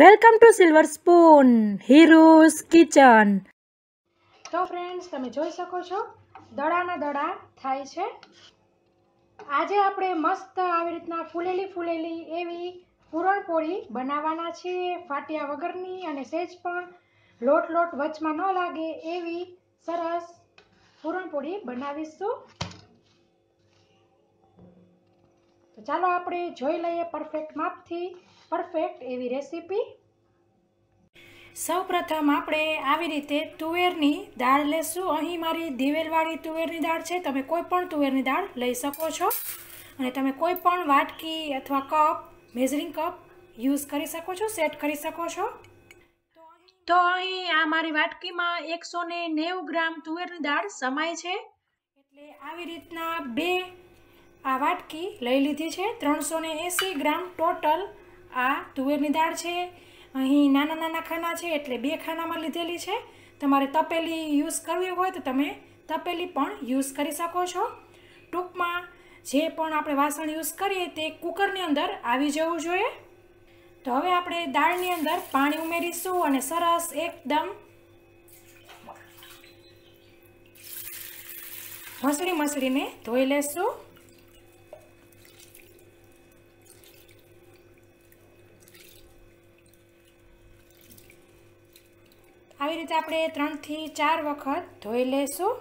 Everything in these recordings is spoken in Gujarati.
welcome to silver spoon heroes kitchen તો ફ્રેન્ડ્સ તમે જોઈ શકો છો દડાના દડા થાય છે આજે આપણે મસ્ત આવી રીતના ફૂલેલી ફૂલેલી એવી પૂરણપોળી બનાવવાના છીએ ફાટિયા વગરની અને સેજ પણ લોટ લોટ વચમાં ન લાગે એવી સરસ પૂરણપોળી બનાવીશું તો ચાલો આપણે જોઈ લઈએ પરફેક્ટ માપથી પરફેક્ટ એવી રેસીપી સૌપ્રથમ આપણે આવી રીતે તુવેરની દાળ લેશું અહીં મારી દિવેલવાળી તુવેરની દાળ છે તમે કોઈ પણ તુવેરની દાળ લઈ શકો છો અને તમે કોઈ પણ વાટકી અથવા કપ મેઝરિંગ કપ યુઝ કરી શકો છો સેટ કરી શકો છો તો અહીં આ મારી વાટકીમાં એકસો નેવું ગ્રામ તુવેરની દાળ સમાય છે એટલે આવી રીતના બે આ વાટકી લઈ લીધી છે ત્રણસો એંસી ગ્રામ ટોટલ આ તુવેરની દાળ છે અહીં નાના નાના ખાના છે એટલે બે ખાનામાં લીધેલી છે તમારે તપેલી યુઝ કરવી હોય તો તમે તપેલી પણ યુઝ કરી શકો છો ટૂંકમાં જે પણ આપણે વાસણ યુઝ કરીએ તે કુકરની અંદર આવી જવું જોઈએ તો હવે આપણે દાળની અંદર પાણી ઉમેરીશું અને સરસ એકદમ મસળી મસળીને ધોઈ લેશું આવી રીતે આપણે ત્રણથી ચાર વખત ધોઈ લેશું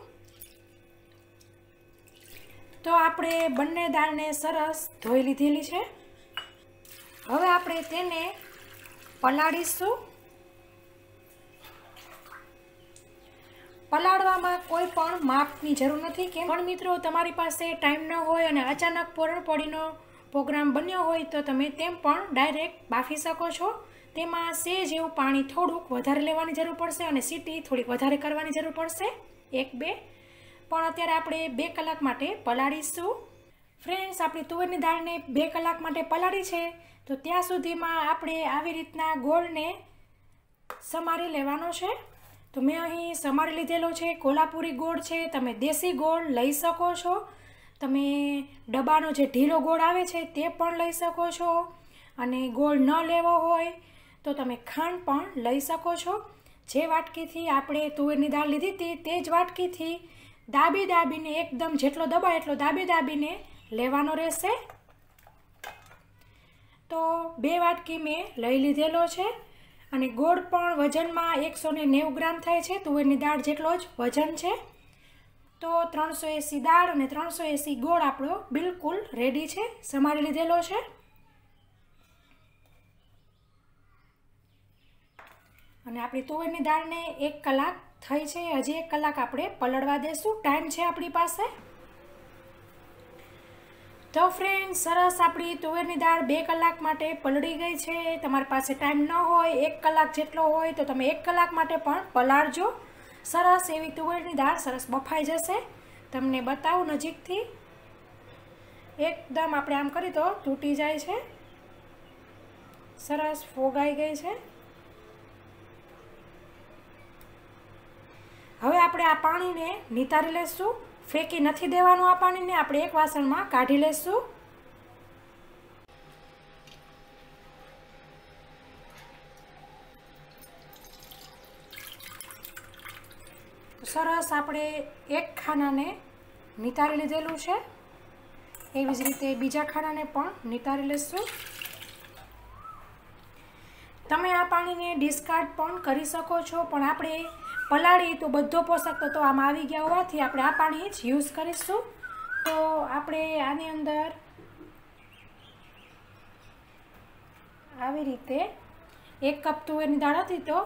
તો આપણે બંને દાળને સરસ ધોઈ લીધેલી છે હવે આપણે તેને પલાળીશું પલાળવામાં કોઈ પણ માપની જરૂર નથી કે પણ મિત્રો તમારી પાસે ટાઈમ ન હોય અને અચાનક પોરણપોળીનો પ્રોગ્રામ બન્યો હોય તો તમે તેમ પણ ડાયરેક્ટ બાફી શકો છો તેમાં સેજ એવું પાણી થોડુંક વધારે લેવાની જરૂર પડશે અને સીટી થોડીક વધારે કરવાની જરૂર પડશે એક બે પણ અત્યારે આપણે બે કલાક માટે પલાળીશું ફ્રેન્ડ્સ આપણી તુવેરની દાળને બે કલાક માટે પલાળી છે તો ત્યાં સુધીમાં આપણે આવી રીતના ગોળને સમારી લેવાનો છે તો મેં અહીં સમારી લીધેલો છે કોલ્હાપુરી ગોળ છે તમે દેશી ગોળ લઈ શકો છો તમે ડબ્બાનો જે ઢીલો ગોળ આવે છે તે પણ લઈ શકો છો અને ગોળ ન લેવો હોય તો તમે ખાંડ પણ લઈ શકો છો જે વાટકીથી આપણે તુવેરની દાળ લીધી હતી તે જ વાટકીથી દાબી દાબીને એકદમ જેટલો દબાય એટલો દાબી દાબીને લેવાનો રહેશે તો બે વાટકી મેં લઈ લીધેલો છે અને ગોળ પણ વજનમાં એકસો નેવું ગ્રામ થાય છે તુવેરની દાળ જેટલો જ વજન છે તો ત્રણસો એસી દાળ અને ત્રણસો એસી ગોળ આપણો બિલકુલ રેડી છે સમારી લીધેલો છે અને આપણી તુવેરની દાળને એક કલાક થઈ છે હજી એક કલાક આપણે પલળવા દેશું ટાઈમ છે આપણી પાસે તો ફ્રેન્ડ સરસ આપણી તુવેરની દાળ બે કલાક માટે પલળી ગઈ છે તમારી પાસે ટાઈમ ન હોય એક કલાક જેટલો હોય તો તમે એક કલાક માટે પણ પલાળજો સરસ એવી તુવેરની દાળ સરસ બફાઈ જશે તમને બતાવું નજીકથી એકદમ આપણે આમ કરી તો તૂટી જાય છે સરસ ફોગાઈ ગઈ છે હવે આપણે આ પાણીને નિતારી લઈશું ફેંકી નથી દેવાનું આ પાણીને આપણે એક વાસણમાં કાઢી લઈશું સરસ આપણે એક ખાનાને નિતારી લીધેલું છે એવી જ રીતે બીજા ખાનાને પણ નિતારી લઈશું તમે આ પાણીને ડિસ્કાર્ડ પણ કરી શકો છો પણ આપણે પલાળી તો બધો પોષક તત્વો આમાં આવી ગયા હોવાથી આપણે આ પાણી જ યુઝ કરીશું તો આપણે આની અંદર આવી રીતે એક કપ તુવેરની દાળ હતી તો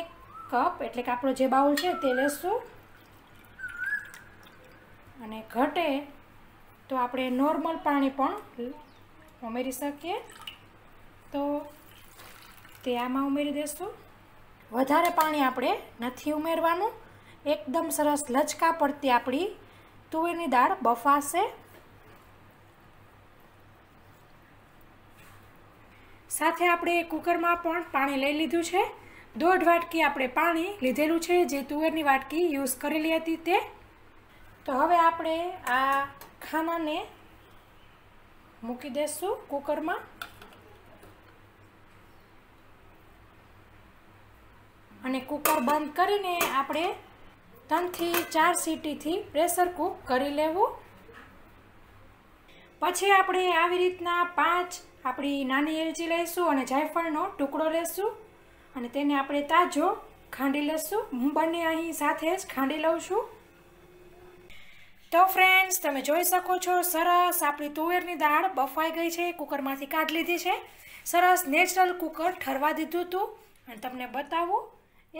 એક કપ એટલે કે આપણો જે બાઉલ છે તે લેશું અને ઘટે તો આપણે નોર્મલ પાણી પણ ઉમેરી શકીએ તો તે આમાં ઉમેરી દઈશું વધારે પાણી આપણે નથી ઉમેરવાનું એકદમ સરસ લચકા પડતી આપણી તુવેરની દાળ બફાશે સાથે આપણે કુકરમાં પણ પાણી લઈ લીધું છે દોઢ વાટકી આપણે પાણી લીધેલું છે જે તુવેરની વાટકી યુઝ કરેલી હતી તે તો હવે આપણે આ ખાનાને મૂકી દઈશું કુકરમાં અને કુકર બંધ કરીને આપણે ત્રણથી ચાર સીટીથી પ્રેશર કૂક કરી લેવું પછી આપણે આવી રીતના પાંચ આપણી નાની એલચી લઈશું અને જાયફળનો ટુકડો લેશું અને તેને આપણે તાજો ખાંડી લઈશું હું બંને અહીં સાથે જ ખાંડી લઉં છું તો ફ્રેન્ડ્સ તમે જોઈ શકો છો સરસ આપણી તુવેરની દાળ બફાઈ ગઈ છે કુકરમાંથી કાઢ લીધી છે સરસ નેચરલ કુકર ઠરવા દીધું હતું અને તમને બતાવું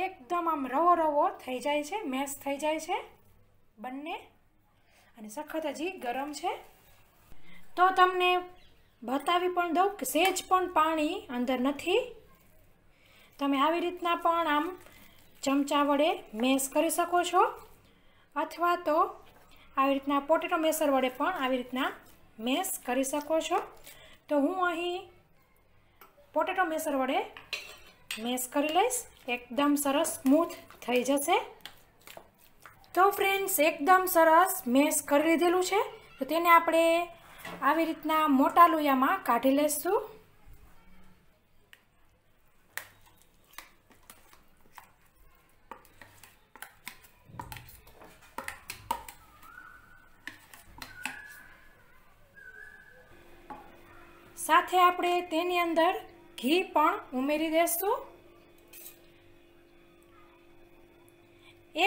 એકદમ આમ રવો રવો થઈ જાય છે મેશ થઈ જાય છે બંને અને સખત હજી ગરમ છે તો તમને બતાવી પણ દઉં કે સેજ પણ પાણી અંદર નથી તમે આવી રીતના પણ આમ ચમચા વડે મેશ કરી શકો છો અથવા તો આવી રીતના પોટેટો મેસર વડે પણ આવી રીતના મેશ કરી શકો છો તો હું અહીં પોટેટો મેસર વડે મેસ કરી લઈશ એકદમ સરસ સ્મૂથ થઈ જશે તો ફ્રેન્ડ્સ એકદમ સરસ મેસ કરી લીધેલું છે તો તેને આપણે આવી રીતના મોટા લોયામાં કાઢી લઈશું સાથે આપણે તેની અંદર ઘી પણ ઉમેરી દેશું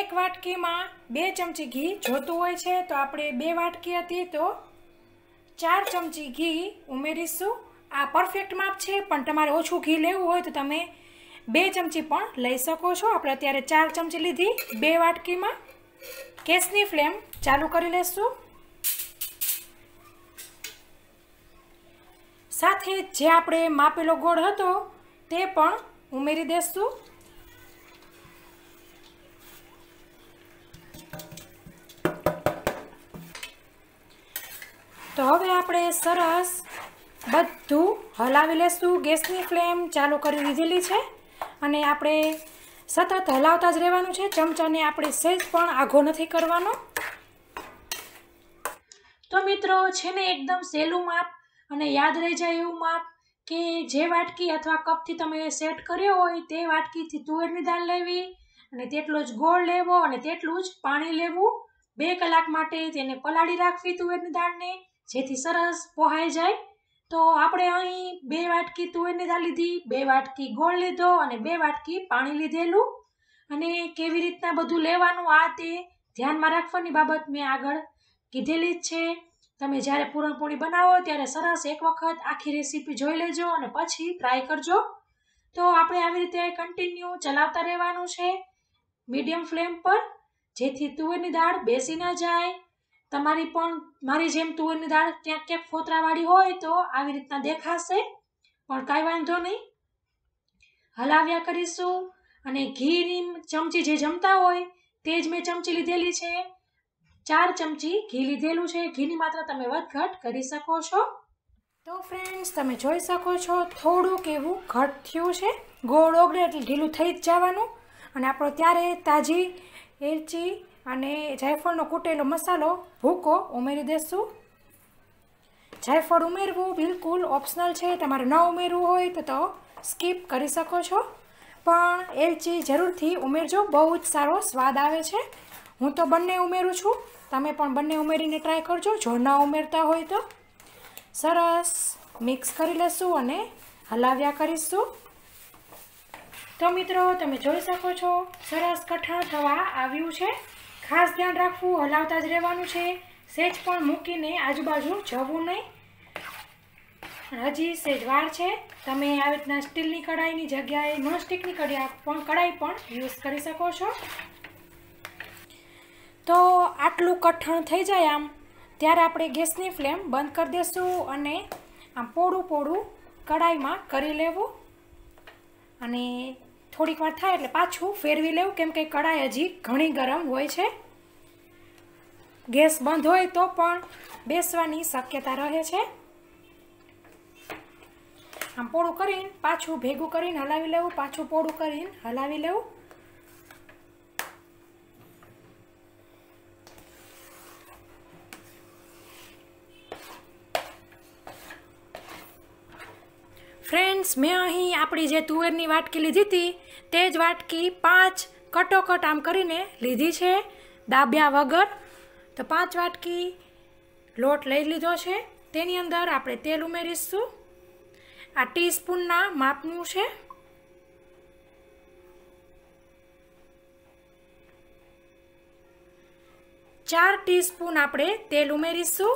એક વાટકીમાં બે ચમચી ઘી જોતું હોય છે તો આપણે બે વાટકી હતી તો ચાર ચમચી ઘી ઉમેરીશું આ પરફેક્ટ માપ છે પણ તમારે ઓછું ઘી લેવું હોય તો તમે બે ચમચી પણ લઈ શકો છો આપણે અત્યારે ચાર ચમચી લીધી બે વાટકીમાં કેસની ફ્લેમ ચાલુ કરી લેશું સાથે જે આપણે માપેલો ગોળ હતો તે પણ ઉમેરી દેશું તો હવે આપણે સરસ બધું હલાવી લેશું ગેસની ફ્લેમ ચાલુ કરી દીધેલી છે અને આપણે સતત હલાવતા જ રહેવાનું છે ચમચાને આપણે સેજ પણ આઘો નથી કરવાનો તો મિત્રો છે ને એકદમ સહેલું માપ અને યાદ રહી જાય એવું માપ કે જે વાટકી અથવા કપથી તમે સેટ કર્યો હોય તે વાટકીથી તુવેરની દાળ લેવી અને તેટલો જ ગોળ લેવો અને તેટલું જ પાણી લેવું બે કલાક માટે તેને પલાળી રાખવી તુવેરની દાળને જેથી સરસ પોહાઈ જાય તો આપણે અહીં બે વાટકી તુવેરની દાળ લીધી બે વાટકી ગોળ લીધો અને બે વાટકી પાણી લીધેલું અને કેવી રીતના બધું લેવાનું આ તે ધ્યાનમાં રાખવાની બાબત મેં આગળ કીધેલી જ છે તમે જ્યારે પૂરણપોળી બનાવો ત્યારે સરસ એક વખત આખી રેસીપી જોઈ લેજો અને પછી ટ્રાય કરજો તો આપણે આવી રીતે કન્ટિન્યુ ચલાવતા રહેવાનું છે મીડિયમ ફ્લેમ પર જેથી તુવેરની દાળ બેસી ન જાય તમારી પણ મારી જેમ તુવેરની દાળ ક્યાંક ક્યાંક ફોતરાવાળી હોય તો આવી રીતના દેખાશે પણ કાંઈ વાંધો નહીં હલાવ્યા કરીશું અને ઘીની ચમચી જે જમતા હોય તે જ મેં ચમચી લીધેલી છે ચાર ચમચી ઘી લીધેલું છે ઘીની માત્ર તમે વધઘટ કરી શકો છો તો ફ્રેન્ડ્સ તમે જોઈ શકો છો થોડુંક એવું ઘટ થયું છે ગોળ ઓગળે એટલે ઢીલું થઈ જ જવાનું અને આપણો ત્યારે તાજી એલચી અને જાયફળનો કૂટેલો મસાલો ભૂકો ઉમેરી દેશું જાયફળ ઉમેરવું બિલકુલ ઓપ્શનલ છે તમારે ન ઉમેરવું હોય તો તો સ્કીપ કરી શકો છો પણ એલચી જરૂરથી ઉમેરજો બહુ જ સારો સ્વાદ આવે છે હું તો બંને ઉમેરું છું તમે પણ બંને ઉમેરીને ટ્રાય કરજો જો ન ઉમેરતા હોય તો સરસ મિક્સ કરી લેશું અને હલાવ્યા કરીશું તો મિત્રો તમે જોઈ શકો છો સરસ કઠણ થવા આવ્યું છે ખાસ ધ્યાન રાખવું હલાવતા જ રહેવાનું છે સેજ પણ મૂકીને આજુબાજુ જવું નહીં હજી સેજ વાર છે તમે આવી રીતના સ્ટીલની કઢાઈની જગ્યાએ નોન સ્ટિકની કઢાઈ પણ કઢાઈ પણ યુઝ કરી શકો છો તો આટલું કઠણ થઈ જાય આમ ત્યારે આપણે ગેસની ફ્લેમ બંધ કરી દઈશું અને આમ પોળું પોળું કડાઈમાં કરી લેવું અને થોડીક વાર થાય એટલે પાછું ફેરવી લેવું કેમ કે કડાઈ હજી ઘણી ગરમ હોય છે ગેસ બંધ હોય તો પણ બેસવાની શક્યતા રહે છે આમ પોળું કરીને પાછું ભેગું કરીને હલાવી લેવું પાછું પોળું કરીને હલાવી લેવું ફ્રેન્ડ્સ મેં અહીં આપણી જે તુવેરની વાટકી લીધી હતી તે જ વાટકી પાંચ કટોકટ આમ કરીને લીધી છે દાબ્યા વગર તો પાંચ વાટકી લોટ લઈ લીધો છે તેની અંદર આપણે તેલ ઉમેરીશું આ ટીસ્પૂનના માપનું છે ચાર ટીસ્પૂન આપણે તેલ ઉમેરીશું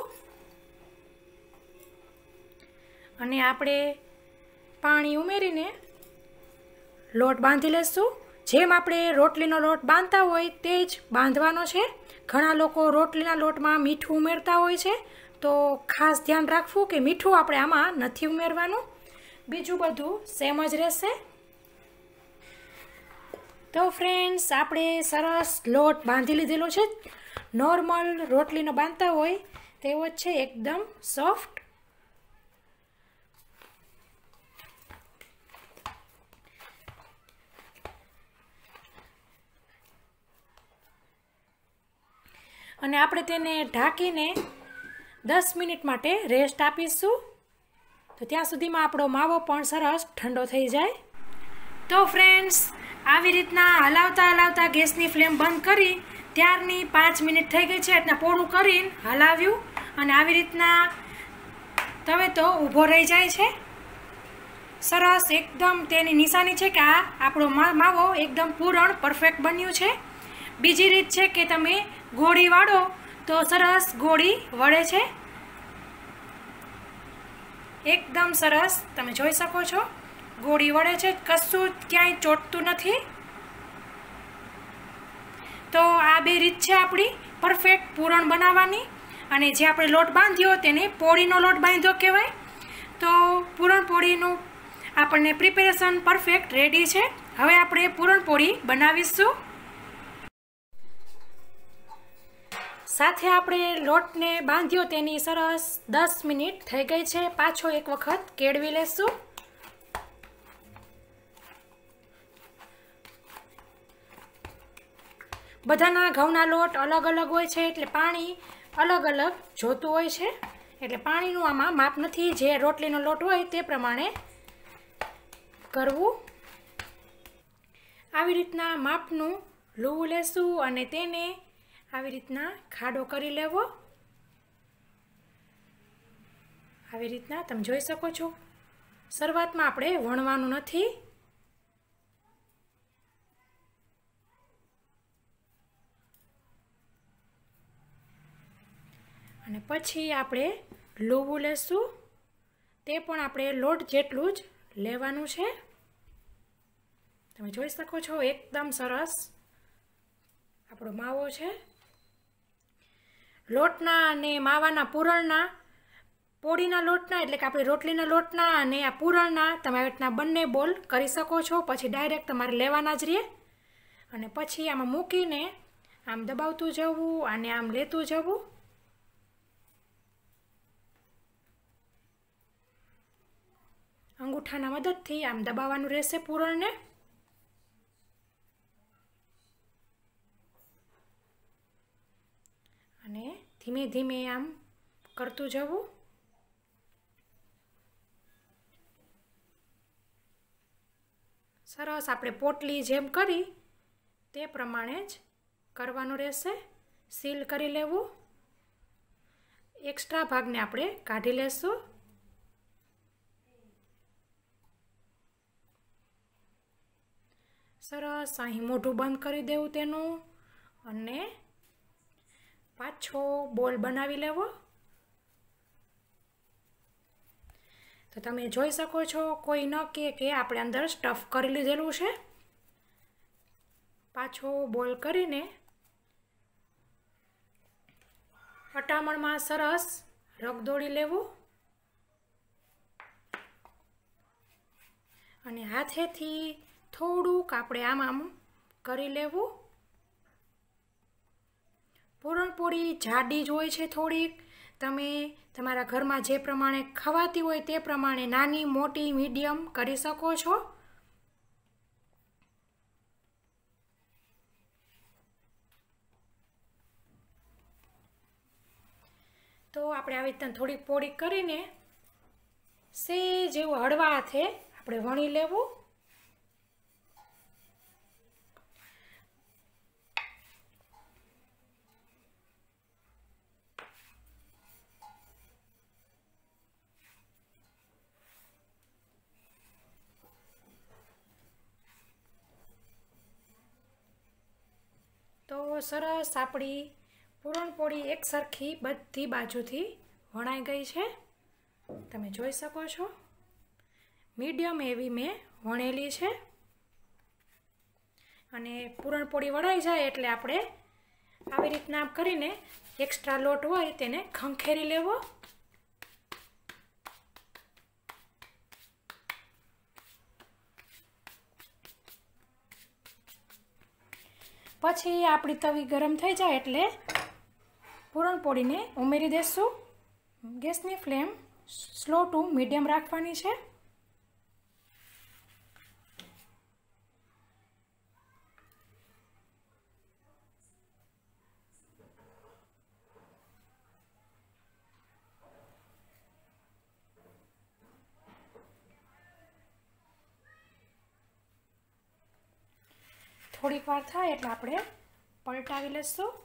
અને આપણે પાણી ઉમેરીને લોટ બાંધી લેશું જેમ આપણે રોટલીનો લોટ બાંધતા હોય તે જ બાંધવાનો છે ઘણા લોકો રોટલીના લોટમાં મીઠું ઉમેરતા હોય છે તો ખાસ ધ્યાન રાખવું કે મીઠું આપણે આમાં નથી ઉમેરવાનું બીજું બધું સેમ જ રહેશે તો ફ્રેન્ડ્સ આપણે સરસ લોટ બાંધી લીધેલો છે નોર્મલ રોટલીનો બાંધતા હોય તેવો જ છે એકદમ સોફ્ટ અને આપણે તેને ઢાંકીને દસ મિનિટ માટે રેસ્ટ આપીશું તો ત્યાં સુધીમાં આપણો માવો પણ સરસ ઠંડો થઈ જાય તો ફ્રેન્ડ્સ આવી રીતના હલાવતા હલાવતા ગેસની ફ્લેમ બંધ કરી ત્યારની પાંચ મિનિટ થઈ ગઈ છે એટલે પોળું કરીને હલાવ્યું અને આવી રીતના તવે તો ઊભો રહી જાય છે સરસ એકદમ તેની નિશાની છે કે આ આપણો માવો એકદમ પૂરણ પરફેક્ટ બન્યું છે બીજી રીત છે કે તમે ગોળી વાળો તો સરસ ગોળી વળે છે એકદમ સરસ તમે જોઈ શકો છો ગોળી વળે છે કશું ક્યાંય ચોટતું નથી તો આ બે રીત છે આપણી પરફેક્ટ પૂરણ બનાવવાની અને જે આપણે લોટ બાંધ્યો તેને પોળીનો લોટ બાંધ્યો કહેવાય તો પૂરણપોળીનું આપણને પ્રિપેરેશન પરફેક્ટ રેડી છે હવે આપણે પૂરણપોળી બનાવીશું સાથે આપણે લોટને બાંધ્યો તેની સરસ દસ મિનિટ થઈ ગઈ છે પાછો એક વખત કેળવી લેશું બધાના ઘઉંના લોટ અલગ અલગ હોય છે એટલે પાણી અલગ અલગ જોતું હોય છે એટલે પાણીનું આમાં માપ નથી જે રોટલીનો લોટ હોય તે પ્રમાણે કરવું આવી રીતના માપનું લૂવું લેશું અને તેને આવી રીતના ખાડો કરી લેવો આવી રીતના તમે જોઈ શકો છો શરૂઆતમાં આપણે વણવાનું નથી અને પછી આપણે લોવું લેશું તે પણ આપણે લોટ જેટલું જ લેવાનું છે તમે જોઈ શકો છો એકદમ સરસ આપણો માવો છે લોટના અને માવાના પૂરણના પોળીના લોટના એટલે કે આપણે રોટલીના લોટના અને આ પૂરણના તમે આવી રીતના બંને બોલ કરી શકો છો પછી ડાયરેક્ટ તમારે લેવાના જ રહીએ અને પછી આમાં મૂકીને આમ દબાવતું જવું અને આમ લેતું જવું અંગૂઠાના મદદથી આમ દબાવવાનું રહેશે પૂરણને અને ધીમે ધીમે આમ કરતું જવું સરસ આપણે પોટલી જેમ કરી તે પ્રમાણે જ કરવાનું રહેશે સીલ કરી લેવું એક્સ્ટ્રા ભાગને આપણે કાઢી લેશું સરસ અહીં મોઢું બંધ કરી દેવું તેનું અને પાછો બોલ બનાવી લેવો તો તમે જોઈ શકો છો કોઈ ન કે કે આપણે અંદર સ્ટફ કરી લીધેલું છે પાછો બોલ કરીને અટામણમાં સરસ રગદોડી લેવું અને હાથેથી થોડુંક આપણે આમ આમ કરી લેવું પૂરણપોળી જાડી જ હોય છે થોડીક તમે તમારા ઘરમાં જે પ્રમાણે ખવાતી હોય તે પ્રમાણે નાની મોટી મીડિયમ કરી શકો છો તો આપણે આવી રીતના થોડીક પોળી કરીને સે જેવું હળવા હાથે આપણે વણી લેવું તો સરસ આપણી પૂરણપોળી એક સરખી બધી બાજુથી વણાઈ ગઈ છે તમે જોઈ શકો છો મીડિયમ એવી મેં વણેલી છે અને પૂરણપોળી વણાઈ જાય એટલે આપણે આવી રીતના કરીને એક્સ્ટ્રા લોટ હોય તેને ખંખેરી લેવો પછી આપણી તવી ગરમ થઈ જાય એટલે પૂરણપોળીને ઉમેરી દઈશું ગેસની ફ્લેમ સ્લો ટુ મીડિયમ રાખવાની છે થોડીક વાર થાય એટલે આપણે પલટાવી લઈશું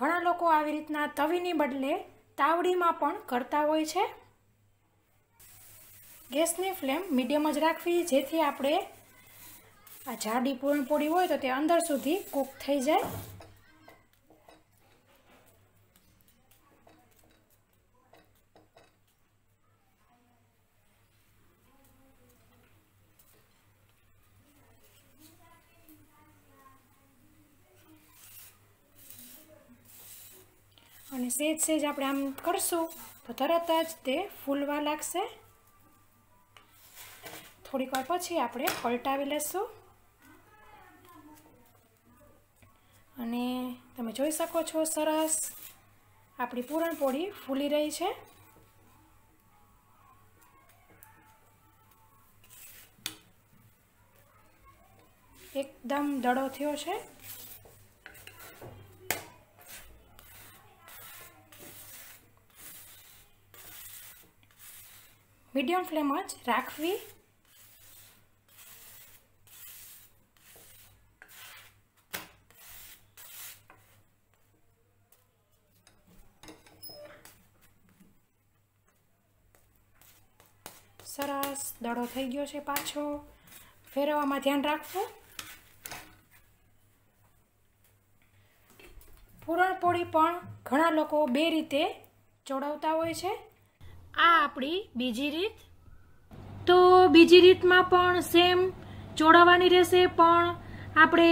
ઘણા લોકો આવી રીતના તવીની બદલે તાવડીમાં પણ કરતા હોય છે ગેસની ફ્લેમ મીડિયમ જ રાખવી જેથી આપણે આ જાડી પૂરણપોળી હોય તો તે અંદર સુધી કૂક થઈ જાય અને સેજ સેજ આપણે આમ કરશું તો તરત જ તે ફૂલવા લાગશે થોડીક વાર પછી આપણે પલટાવી લેશું અને તમે જોઈ શકો છો સરસ આપણી પૂરણપોળી ફૂલી રહી છે એકદમ દડો થયો છે મીડિયમ ફ્લેમ જ રાખવી સરસ દડો થઈ ગયો છે પાછો ફેરવવામાં ધ્યાન રાખવું પૂરણપોળી પણ ઘણા લોકો બે રીતે ચોડાવતા હોય છે આ આપણી બીજી રીત તો બીજી રીતમાં પણ સેમ ચોળાવવાની રહેશે પણ આપણે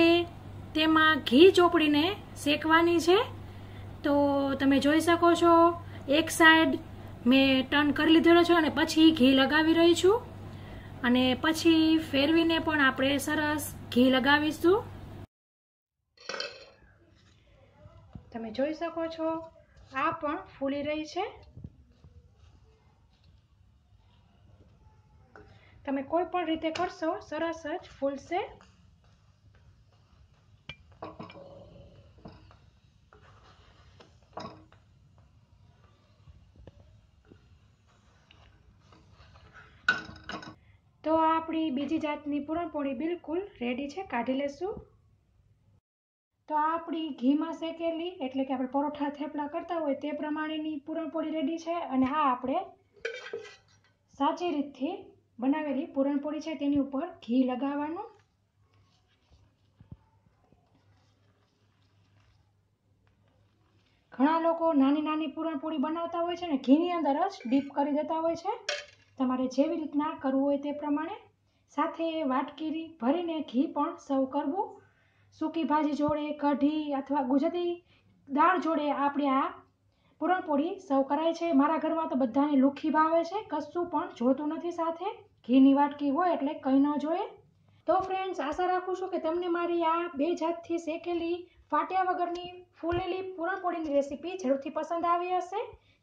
તેમાં ઘી ચોપડીને શેકવાની છે તો તમે જોઈ શકો છો એક સાઈડ મેં ટર્ન કરી લીધેલો છે અને પછી ઘી લગાવી રહી છું અને પછી ફેરવીને પણ આપણે સરસ ઘી લગાવીશું તમે જોઈ શકો છો આ પણ ફૂલી રહી છે તમે કોઈ પણ રીતે કરશો સરસ જ ફૂલશે તો આ આપણી બીજી જાતની પૂરણપોળી બિલકુલ રેડી છે કાઢી લેશું તો આ આપણી ઘીમાં શેકેલી એટલે કે આપણે પરોઠા થેપલા કરતા હોય તે પ્રમાણેની પૂરણપોળી રેડી છે અને આ આપણે સાચી રીતથી બનાવેલી પૂરણપોળી છે તેની ઉપર ઘી લગાવવાનું ઘણા લોકો નાની નાની પૂરણપોળી બનાવતા હોય છે ને ઘીની અંદર જ ડીપ કરી દેતા હોય છે તમારે જેવી રીતના કરવું હોય તે પ્રમાણે સાથે વાટકીરી ભરીને ઘી પણ સર્વ કરવું સૂકી ભાજી જોડે કઢી અથવા ગુજરાતી દાળ જોડે આપણે આ પૂરણપોળી સર્વ કરાય છે મારા ઘરમાં તો બધાને લુખી ભાવે છે કશું પણ જોતું નથી સાથે ઘીની વાટકી હોય એટલે કંઈ ન જોઈએ તો ફ્રેન્ડ્સ આશા રાખું છું કે તમને મારી આ બે જાતથી શેકેલી ફાટ્યા વગરની ફૂલેલી પૂરણપોળીની રેસીપી જરૂરથી પસંદ આવી હશે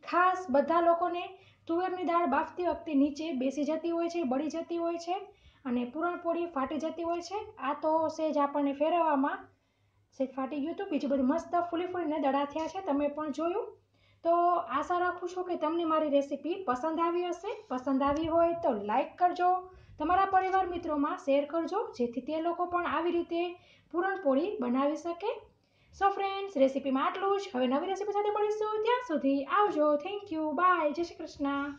ખાસ બધા લોકોને તુવેરની દાળ બાફતી વખતે નીચે બેસી જતી હોય છે બળી જતી હોય છે અને પૂરણપોળી ફાટી જતી હોય છે આ તો સેજ આપણને ફેરવવામાં સેજ ફાટી ગયું હતું બીજું બધું મસ્ત ફૂલી ફૂલીને દડા થયા છે તમે પણ જોયું તો આશા રાખું છું કે તમને મારી રેસીપી પસંદ આવી હશે પસંદ આવી હોય તો લાઈક કરજો તમારા પરિવાર મિત્રોમાં શેર કરજો જેથી તે લોકો પણ આવી રીતે પૂરણપોળી બનાવી શકે સો ફ્રેન્ડ્સ રેસીપીમાં આટલું જ હવે નવી રેસીપી સાથે મળીશું ત્યાં સુધી આવજો થેન્ક યુ બાય જય શ્રી કૃષ્ણ